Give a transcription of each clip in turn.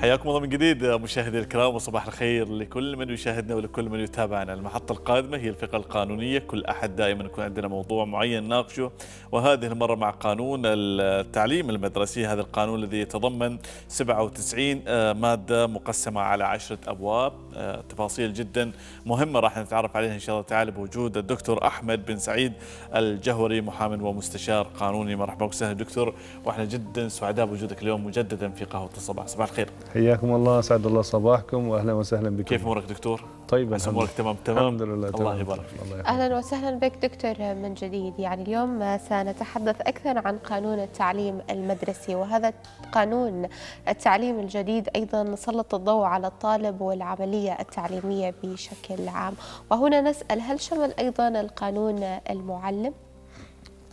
حياكم الله من جديد مشاهدي الكرام وصباح الخير لكل من يشاهدنا ولكل من يتابعنا المحطة القادمة هي الفقه القانونية كل أحد دائما يكون عندنا موضوع معين ناقشه وهذه المرة مع قانون التعليم المدرسي هذا القانون الذي يتضمن 97 آه، مادة مقسمة على عشرة أبواب آه، تفاصيل جدا مهمة راح نتعرف عليها إن شاء الله تعالى بوجود الدكتور أحمد بن سعيد الجهوري محام ومستشار قانوني مرحبا وسهلا دكتور واحنا جدا سعداء بوجودك اليوم مجددا في قهوة الصباح صباح الخير حياكم الله سعد الله صباحكم واهلا وسهلا بكم كيف امورك دكتور؟ طيب بس امورك تمام تمام الحمد لله الله تمام يبارك فيك اهلا وسهلا بك دكتور من جديد يعني اليوم سنتحدث اكثر عن قانون التعليم المدرسي وهذا قانون التعليم الجديد ايضا سلط الضوء على الطالب والعمليه التعليميه بشكل عام وهنا نسال هل شمل ايضا القانون المعلم؟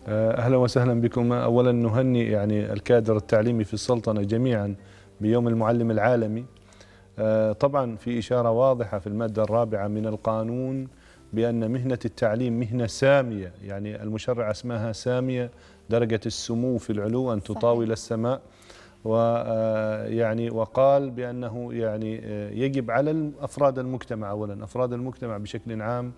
آه، اهلا وسهلا بكم اولا نهني يعني الكادر التعليمي في السلطنه جميعا بيوم المعلم العالمي آه، طبعا في إشارة واضحة في المادة الرابعة من القانون بأن مهنة التعليم مهنة سامية يعني المشرع اسمها سامية درجة السمو في العلو أن تطاول السماء ويعني آه، وقال بأنه يعني آه، يجب على أفراد المجتمع أولا أفراد المجتمع بشكل عام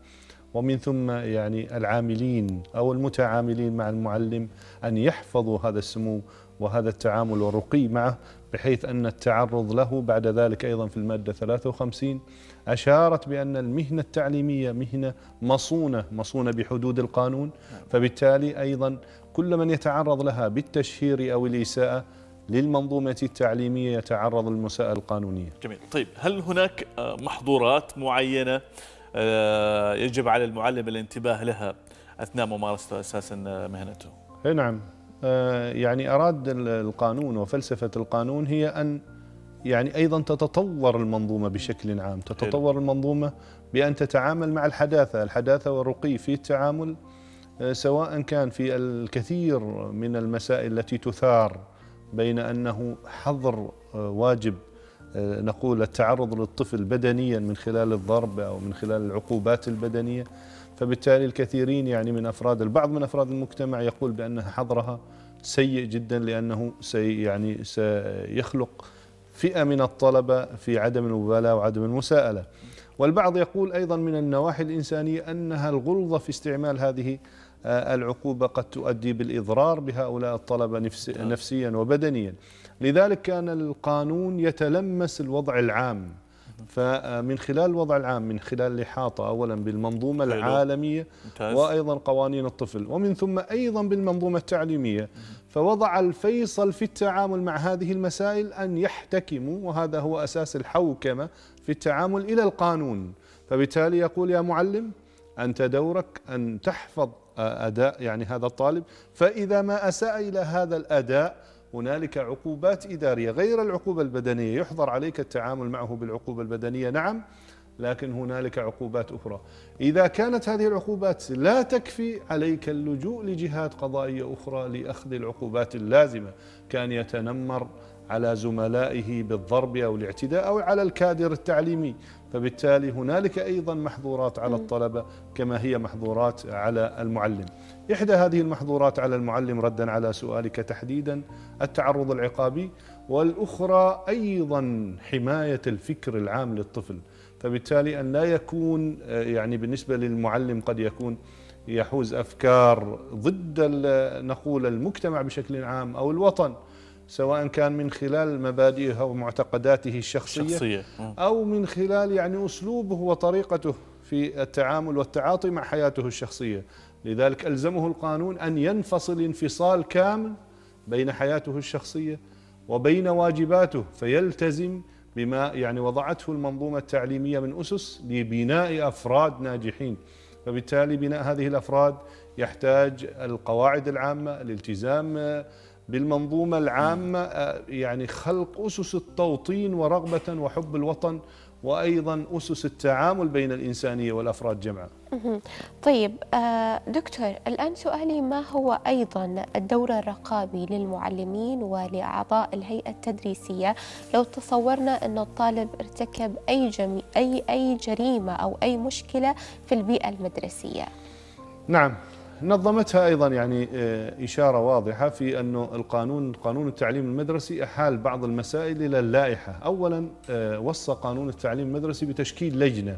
ومن ثم يعني العاملين أو المتعاملين مع المعلم أن يحفظوا هذا السمو وهذا التعامل والرقي معه بحيث أن التعرض له بعد ذلك أيضا في المادة 53 أشارت بأن المهنة التعليمية مهنة مصونة مصونة بحدود القانون فبالتالي أيضا كل من يتعرض لها بالتشهير أو الإساءة للمنظومة التعليمية يتعرض المساءة القانونية جميل طيب هل هناك آه، محظورات معينة آه، يجب على المعلم الانتباه لها أثناء ممارسته أساسا آه، مهنته نعم آه، يعني أراد القانون وفلسفة القانون هي أن يعني أيضا تتطور المنظومة بشكل عام تتطور المنظومة بأن تتعامل مع الحداثة الحداثة والرقي في التعامل آه، سواء كان في الكثير من المسائل التي تثار بين أنه حظر آه، واجب نقول التعرض للطفل بدنيا من خلال الضرب أو من خلال العقوبات البدنية فبالتالي الكثيرين يعني من أفراد البعض من أفراد المجتمع يقول بأن حظرها سيء جدا لأنه سي يعني سيخلق فئة من الطلبة في عدم المبالاة وعدم المساءلة والبعض يقول أيضا من النواحي الإنسانية أنها الغلظة في استعمال هذه آه، العقوبة قد تؤدي بالإضرار بهؤلاء الطلبة نعم. نفسيا وبدنيا لذلك كان القانون يتلمس الوضع العام فمن خلال الوضع العام من خلال الإحاطة أولا بالمنظومة حلو. العالمية ممتاز. وأيضا قوانين الطفل ومن ثم أيضا بالمنظومة التعليمية فوضع الفيصل في التعامل مع هذه المسائل أن يحتكموا وهذا هو أساس الحوكمة في التعامل إلى القانون فبالتالي يقول يا معلم أنت دورك أن تحفظ أداء يعني هذا الطالب فإذا ما أساء إلى هذا الأداء هنالك عقوبات إدارية غير العقوبة البدنية يحظر عليك التعامل معه بالعقوبة البدنية نعم لكن هنالك عقوبات أخرى إذا كانت هذه العقوبات لا تكفي عليك اللجوء لجهات قضائية أخرى لأخذ العقوبات اللازمة كان يتنمر على زملائه بالضرب أو الاعتداء أو على الكادر التعليمي فبالتالي هنالك أيضا محظورات على الطلبة كما هي محظورات على المعلم إحدى هذه المحظورات على المعلم ردا على سؤالك تحديدا التعرض العقابي والأخرى أيضا حماية الفكر العام للطفل فبالتالي أن لا يكون آه، يعني بالنسبة للمعلم قد يكون يحوز أفكار ضد نقول المجتمع بشكل عام أو الوطن سواء كان من خلال مبادئه ومعتقداته الشخصية الشخصية أو من خلال يعني أسلوبه وطريقته في التعامل والتعاطي مع حياته الشخصية لذلك ألزمه القانون أن ينفصل انفصال كامل بين حياته الشخصية وبين واجباته فيلتزم بما يعني وضعته المنظومة التعليمية من أسس لبناء أفراد ناجحين فبالتالي بناء هذه الأفراد يحتاج القواعد العامة الالتزام بالمنظومة العامة آه، يعني خلق أسس التوطين ورغبة وحب الوطن وأيضا أسس التعامل بين الإنسانية والأفراد جمعاً طيب آه، دكتور الآن سؤالي ما هو أيضا الدور الرقابي للمعلمين ولأعضاء الهيئة التدريسية لو تصورنا أن الطالب ارتكب أي, جمي أي, أي جريمة أو أي مشكلة في البيئة المدرسية نعم نظمتها أيضا يعني آه، إشارة واضحة في أنه القانون قانون التعليم المدرسي أحال بعض المسائل إلى اللائحة أولا آه، وصى قانون التعليم المدرسي بتشكيل لجنة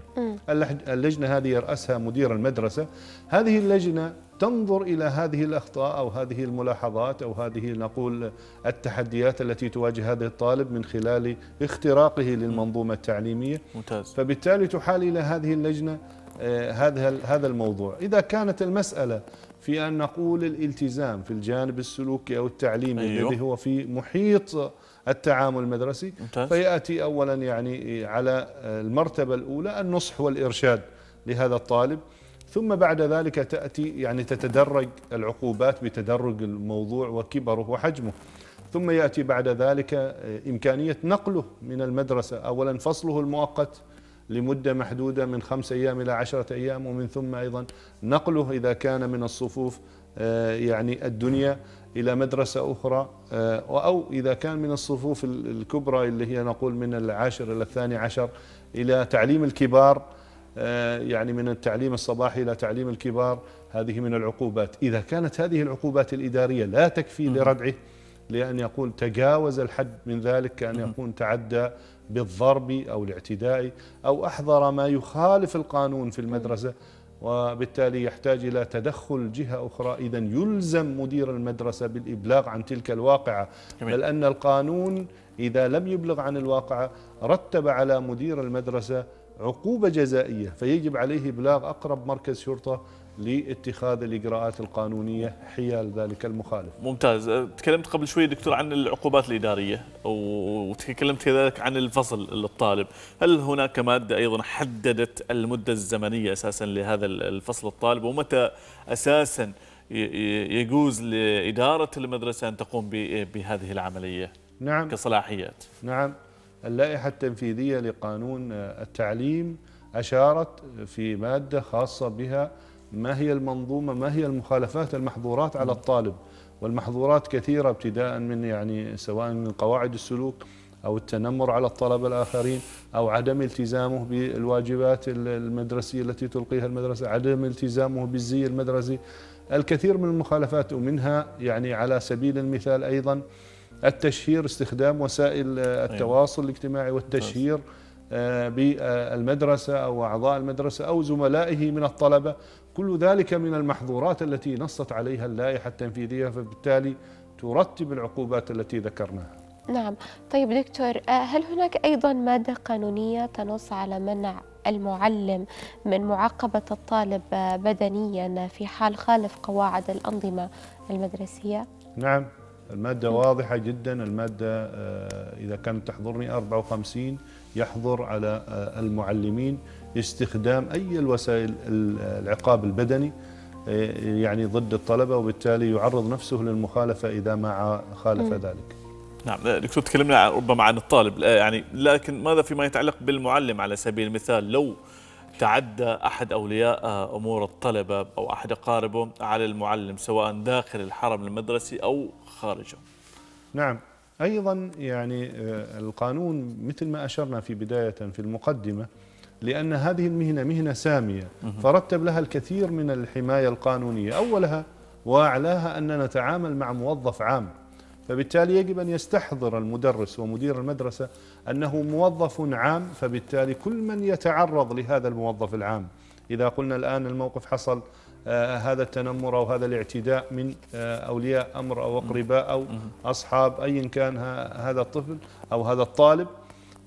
اللجنة هذه يرأسها مدير المدرسة هذه اللجنة تنظر الى هذه الاخطاء او هذه الملاحظات او هذه نقول التحديات التي تواجه هذا الطالب من خلال اختراقه للمنظومه التعليميه ممتاز فبالتالي تحال الى هذه اللجنه آه، هذا هذا الموضوع اذا كانت المساله في ان نقول الالتزام في الجانب السلوكي او التعليمي أيوه. الذي هو في محيط التعامل المدرسي ممتاز. فياتي اولا يعني آه، على آه، المرتبه الاولى النصح والارشاد لهذا الطالب ثم بعد ذلك تأتي يعني تتدرج العقوبات بتدرج الموضوع وكبره وحجمه ثم يأتي بعد ذلك آه، إمكانية نقله من المدرسة أولا فصله المؤقت لمدة محدودة من خمس أيام إلى عشرة أيام ومن ثم أيضا نقله إذا كان من الصفوف آه، يعني الدنيا إلى مدرسة أخرى آه، أو إذا كان من الصفوف الكبرى اللي هي نقول من العاشر إلى الثاني عشر إلى تعليم الكبار آه، يعني من التعليم الصباحي إلى تعليم الكبار هذه من العقوبات إذا كانت هذه العقوبات الإدارية لا تكفي لردعه لأن يقول تجاوز الحد من ذلك كأن يكون تعدى بالضرب أو الاعتداء أو أحضر ما يخالف القانون في المدرسة وبالتالي يحتاج إلى تدخل جهة أخرى إذا يلزم مدير المدرسة بالإبلاغ عن تلك الواقعة بل أن القانون إذا لم يبلغ عن الواقعة رتب على مدير المدرسة عقوبة جزائية فيجب عليه إبلاغ أقرب مركز شرطة لاتخاذ الإجراءات القانونية حيال ذلك المخالف ممتاز أه، تكلمت قبل شوي دكتور عن العقوبات الإدارية وتكلمت كذلك عن الفصل للطالب هل هناك مادة أيضا حددت المدة الزمنية أساسا لهذا الفصل الطالب ومتى أساسا يجوز لإدارة المدرسة أن تقوم بهذه العملية نعم كصلاحيات نعم اللائحة التنفيذية لقانون التعليم أشارت في مادة خاصة بها ما هي المنظومة ما هي المخالفات المحظورات على الطالب والمحظورات كثيرة ابتداء من يعني سواء من قواعد السلوك أو التنمر على الطلبة الآخرين أو عدم التزامه بالواجبات المدرسية التي تلقيها المدرسة عدم التزامه بالزي المدرسي الكثير من المخالفات ومنها يعني على سبيل المثال أيضا التشهير استخدام وسائل آه، أيوة. التواصل الاجتماعي والتشهير آه، بالمدرسة أو أعضاء المدرسة أو زملائه من الطلبة كل ذلك من المحظورات التي نصت عليها اللائحة التنفيذية فبالتالي ترتب العقوبات التي ذكرناها نعم طيب دكتور آه، هل هناك أيضا مادة قانونية تنص على منع المعلم من معاقبة الطالب بدنيا في حال خالف قواعد الأنظمة المدرسية؟ نعم المادة واضحة جدا المادة آه، إذا كانت تحضرني 54 يحظر على آه، المعلمين استخدام أي الوسائل العقاب البدني آه، يعني ضد الطلبة وبالتالي يعرض نفسه للمخالفة إذا ما خالف ذلك نعم دكتور تكلمنا ربما عن الطالب يعني لكن ماذا فيما يتعلق بالمعلم على سبيل المثال لو تعدى أحد أولياء أمور الطلبة أو أحد أقاربه على المعلم سواء داخل الحرم المدرسي أو خارجه نعم أيضا يعني آه، القانون مثل ما أشرنا في بداية في المقدمة لأن هذه المهنة مهنة سامية فرتب لها الكثير من الحماية القانونية أولها وأعلاها أن نتعامل مع موظف عام فبالتالي يجب أن يستحضر المدرس ومدير المدرسة أنه موظف عام فبالتالي كل من يتعرض لهذا الموظف العام إذا قلنا الآن الموقف حصل آه هذا التنمر أو هذا الاعتداء من آه أولياء أمر أو أقرباء أو أصحاب أيا كان هذا الطفل أو هذا الطالب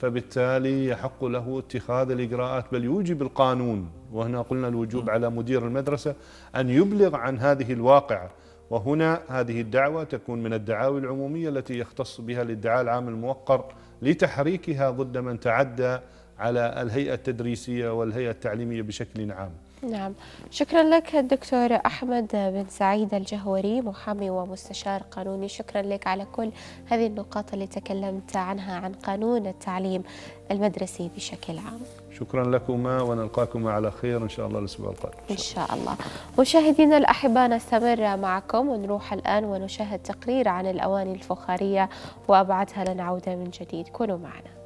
فبالتالي يحق له اتخاذ الإجراءات بل يوجب القانون وهنا قلنا الوجوب على مدير المدرسة أن يبلغ عن هذه الواقعة وهنا هذه الدعوة تكون من الدعاوي العمومية التي يختص بها الادعاء العام الموقر لتحريكها ضد من تعدى على الهيئة التدريسية والهيئة التعليمية بشكل عام نعم شكرا لك الدكتور أحمد بن سعيد الجهوري محامي ومستشار قانوني شكرا لك على كل هذه النقاط اللي تكلمت عنها عن قانون التعليم المدرسي بشكل عام شكرا لكما ونلقاكما على خير ان شاء الله الاسبوع القادم ان شاء الله مشاهدينا الاحباء نستمر معكم ونروح الان ونشاهد تقرير عن الاواني الفخاريه وابعدها لنعود من جديد كونوا معنا